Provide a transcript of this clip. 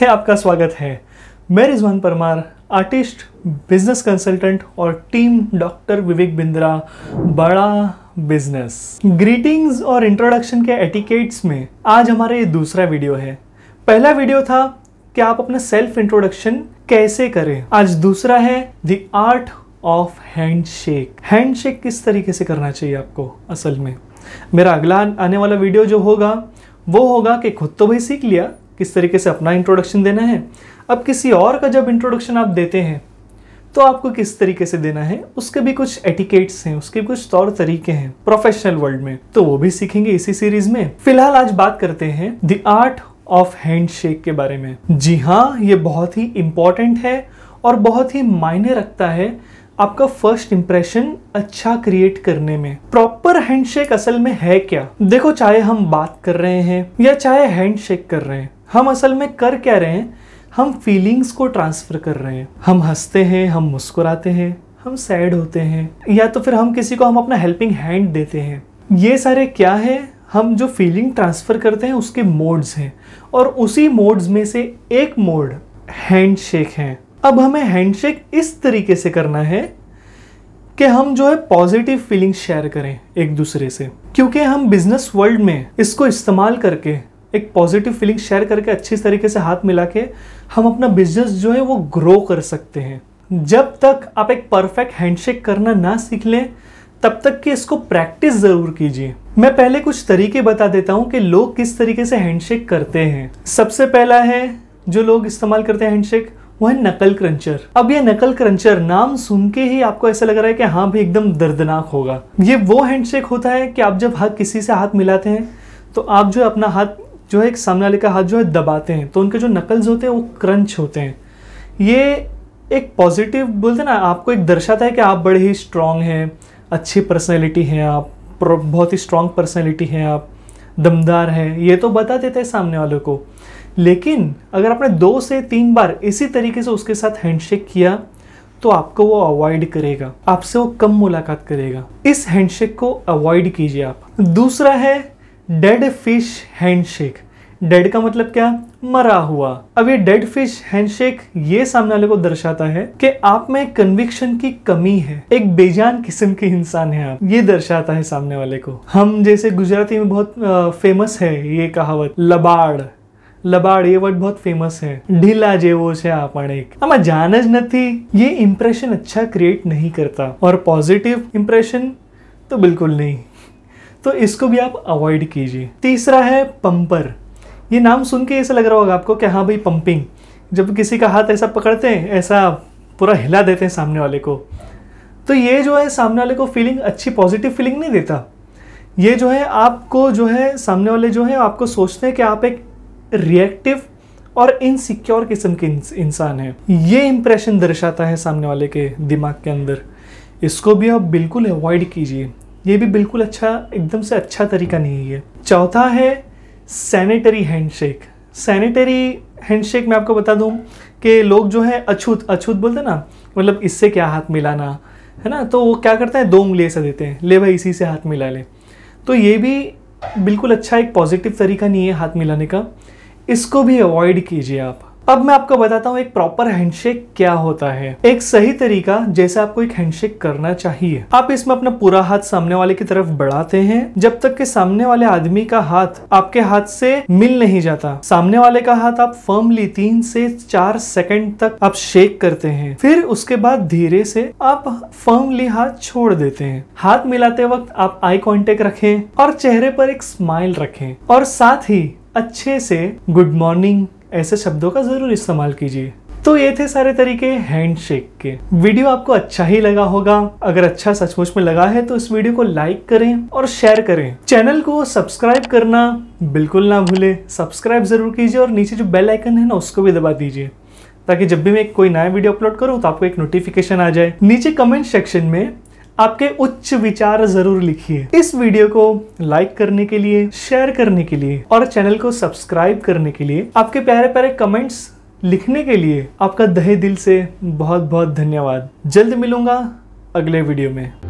है आपका स्वागत है मैं Rizwan Parmar artist business consultant और टीम डॉक्टर विवेक बिंद्रा बड़ा बिजनेस ग्रीटिंग्स और इंट्रोडक्शन के एटिकेट्स में आज हमारा ये दूसरा वीडियो है पहला वीडियो था कि आप अपना सेल्फ इंट्रोडक्शन कैसे करें आज दूसरा है the art of handshake किस तरीके से करना चाहिए आपको असल में मेरा अगला आने वाला वीडियो जो होगा वो होगा कि खुद तो भाई सीख लिया किस तरीके से अपना इंट्रोडक्शन देना है अब किसी और का जब इंट्रोडक्शन आप देते हैं तो आपको किस तरीके से देना है उसके भी कुछ एटिकेट्स हैं उसके भी कुछ तौर तरीके हैं प्रोफेशनल वर्ल्ड में तो वो भी सीखेंगे इसी सीरीज में फिलहाल आज बात करते हैं the art of handshake के बारे में जी हाँ ये बहुत ही इम्पोर्टेंट है और बहुत ही मायने रखता है आपका फर्स्ट इम्प्रेशन अच्छा क्रिएट करने में प्रॉपर हैंडशेक असल में है क्या देखो चाहे हम बात कर रहे हैं या चाहे हैंडशेक कर रहे हैं हम असल में कर क्या रहे हैं हम फीलिंग्स को ट्रांसफ़र कर रहे हैं हम हंसते हैं हम मुस्कुराते हैं हम सैड होते हैं या तो फिर हम किसी को हम अपना हेल्पिंग हैंड देते हैं ये सारे क्या है हम जो फीलिंग ट्रांसफ़र करते हैं उसके मोड्स हैं और उसी मोड्स में से एक मोड हैंडशेक है अब हमें हैंडशेक इस तरीके से करना है कि हम जो है पॉजिटिव फीलिंग्स शेयर करें एक दूसरे से क्योंकि हम बिजनेस वर्ल्ड में इसको इस्तेमाल करके एक पॉजिटिव फीलिंग शेयर करके अच्छी तरीके से हाथ मिला के हम अपना बिजनेस जो है वो ग्रो कर सकते हैं जब तक आप एक परफेक्ट हैंडशेक करना ना सीख लें तब तक कि इसको प्रैक्टिस ज़रूर कीजिए मैं पहले कुछ तरीके बता देता हूँ कि लोग किस तरीके से हैंडशेक करते हैं सबसे पहला है जो लोग इस्तेमाल करते हैं हैंडशेक वो है नकल क्रंचर अब ये नकल क्रंचर नाम सुन के ही आपको ऐसा लग रहा है कि हाँ भी एकदम दर्दनाक होगा ये वो हैंडशेक होता है कि आप जब हाथ किसी से हाथ मिलाते हैं तो आप जो अपना हाथ जो है एक सामने वाले का हाथ जो है दबाते हैं तो उनके जो नकल्स होते हैं वो क्रंच होते हैं ये एक पॉजिटिव बोलते हैं ना आपको एक दर्शाता है कि आप बड़े ही स्ट्रांग हैं अच्छी पर्सनैलिटी हैं आप बहुत ही स्ट्रांग पर्सनैलिटी हैं आप दमदार हैं ये तो बता देते हैं सामने वालों को लेकिन अगर आपने दो से तीन बार इसी तरीके से उसके साथ हैंडशेक किया तो आपको वो अवॉइड करेगा आपसे वो कम मुलाकात करेगा इस हैंडशेक को अवॉइड कीजिए आप दूसरा है डेड फिश हैंडशेक डेड का मतलब क्या मरा हुआ अब ये डेड फिश हैंडशेक ये सामने वाले को दर्शाता है कि आप में कन्विक्शन की कमी है एक बेजान किस्म के इंसान है आप ये दर्शाता है सामने वाले को हम जैसे गुजराती में बहुत फेमस है ये कहावत लबाड़ लबाड़ ये वर्ड बहुत फेमस है ढीला જેવો છે આપણ એક આમાં જાન જ નથી ये इम्प्रेशन अच्छा क्रिएट नहीं करता और पॉजिटिव इम्प्रेशन तो बिल्कुल नहीं तो इसको भी आप अवॉइड कीजिए तीसरा है पंपर ये नाम सुन के ऐसा लग रहा होगा आपको कि हाँ भाई पंपिंग जब किसी का हाथ ऐसा पकड़ते हैं ऐसा पूरा हिला देते हैं सामने वाले को तो ये जो है सामने वाले को फीलिंग अच्छी पॉजिटिव फीलिंग नहीं देता ये जो है आपको जो है सामने वाले जो है आपको सोचते हैं कि आप एक रिएक्टिव और इनसिक्योर किस्म के इंसान है ये इंप्रेशन दर्शाता है सामने वाले के दिमाग के अंदर इसको भी आप बिल्कुल अवॉइड कीजिए ये भी बिल्कुल अच्छा एकदम से अच्छा तरीका नहीं है चौथा है सैनिटरी हैंडशेक सैनिटरी हैंडशेक मैं आपको बता दूं कि लोग जो है अछूत अछूत बोलते ना मतलब इससे क्या हाथ मिलाना है ना तो वो क्या करते हैं दो उंगली से देते हैं ले भाई इसी से हाथ मिला ले तो ये भी बिल्कुल अच्छा एक पॉजिटिव तरीका नहीं है हाथ मिलाने का इसको भी अवॉइड कीजिए आप अब मैं आपको बताता हूँ एक प्रॉपर हैंडशेक क्या होता है एक सही तरीका जैसे आपको एक हैंडशेक करना चाहिए आप इसमें अपना पूरा हाथ सामने वाले की तरफ बढ़ाते हैं जब तक के सामने वाले आदमी का हाथ आपके हाथ से मिल नहीं जाता सामने वाले का हाथ आप फर्मली तीन से चार सेकंड तक आप शेक करते हैं फिर उसके बाद धीरे से आप फर्मली हाथ छोड़ देते हैं हाथ मिलाते वक्त आप आई कॉन्टेक्ट रखें और चेहरे पर एक स्माइल रखें और साथ ही अच्छे से गुड मॉर्निंग ऐसे शब्दों का ज़रूर इस्तेमाल कीजिए तो ये थे सारे तरीके हैंडशेक के वीडियो आपको अच्छा ही लगा होगा अगर अच्छा सचमुच में लगा है तो इस वीडियो को लाइक करें और शेयर करें चैनल को सब्सक्राइब करना बिल्कुल ना भूले सब्सक्राइब जरूर कीजिए और नीचे जो बेल आइकन है ना उसको भी दबा दीजिए ताकि जब भी मैं कोई नया वीडियो अपलोड करूँ तो आपको एक नोटिफिकेशन आ जाए नीचे कमेंट सेक्शन में आपके उच्च विचार जरूर लिखिए इस वीडियो को लाइक करने के लिए शेयर करने के लिए और चैनल को सब्सक्राइब करने के लिए आपके प्यारे प्यारे कमेंट्स लिखने के लिए आपका दहे दिल से बहुत बहुत धन्यवाद जल्द मिलूंगा अगले वीडियो में